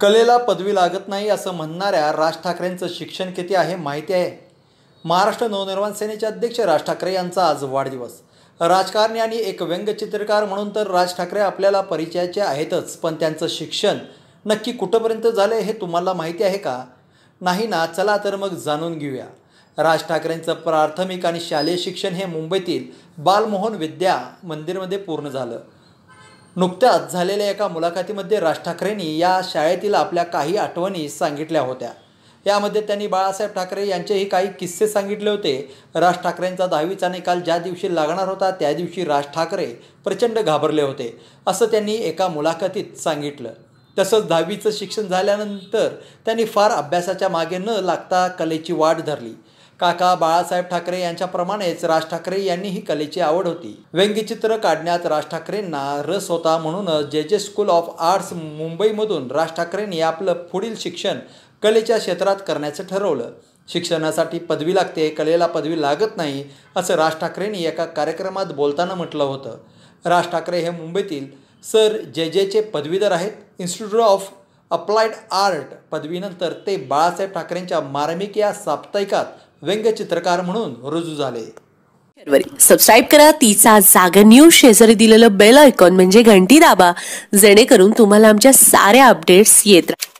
कलेला पदवी लागत नाही असं म्हणणाऱ्या राज ठाकरेंचं शिक्षण किती आहे माहिती आहे महाराष्ट्र नवनिर्माण सेनेचे अध्यक्ष राज ठाकरे यांचा आज वाढदिवस राजकारणी आणि एक व्यंगचित्रकार म्हणून तर राज ठाकरे आपल्याला परिचयाचे आहेतच पण त्यांचं शिक्षण नक्की कुठंपर्यंत झालं हे तुम्हाला माहिती आहे का नाही ना चला तर मग जाणून घेऊया राज ठाकरेंचं प्राथमिक आणि शालेय शिक्षण हे मुंबईतील बालमोहन विद्या मंदिरमध्ये पूर्ण झालं नुकत्याच झालेल्या एका मुलाखतीमध्ये राज ठाकरेंनी या शाळेतील आपल्या काही आठवणी सांगितल्या होत्या यामध्ये त्यांनी बाळासाहेब ठाकरे यांचेही काही किस्से सांगितले होते राज ठाकरेंचा दहावीचा निकाल ज्या दिवशी लागणार होता त्या दिवशी राज ठाकरे प्रचंड घाबरले होते असं त्यांनी एका मुलाखतीत सांगितलं तसंच दहावीचं शिक्षण झाल्यानंतर त्यांनी फार अभ्यासाच्या मागे न लागता कलेची वाट धरली काका बाळासाहेब ठाकरे यांच्याप्रमाणेच राज ठाकरे यांनी ही कलेची आवड होती व्यंगचित्र काढण्यात राज ठाकरेंना रस होता म्हणूनच J J school of arts मुंबईमधून राज ठाकरेंनी आपलं पुढील शिक्षण कलेच्या क्षेत्रात करण्याचं ठरवलं शिक्षणासाठी पदवी लागते कलेला पदवी लागत नाही असं राज ठाकरेंनी एका कार्यक्रमात बोलताना म्हटलं होतं राज ठाकरे हे मुंबईतील सर जे जेचे पदवीधर आहेत इन्स्टिट्यूट ऑफ अप्लाइड आर्ट पदवीनंतर ते बाळासाहेब ठाकरेंच्या मार्मिक या साप्ताहिकात व्यंगचित्रकार म्हणून रुजू झाले सबस्क्राईब करा तिचा जागर न्यूज शेजारी दिलेलं बेल आयकॉन म्हणजे घंटी दाबा जेणेकरून तुम्हाला आमच्या साऱ्या अपडेट्स येत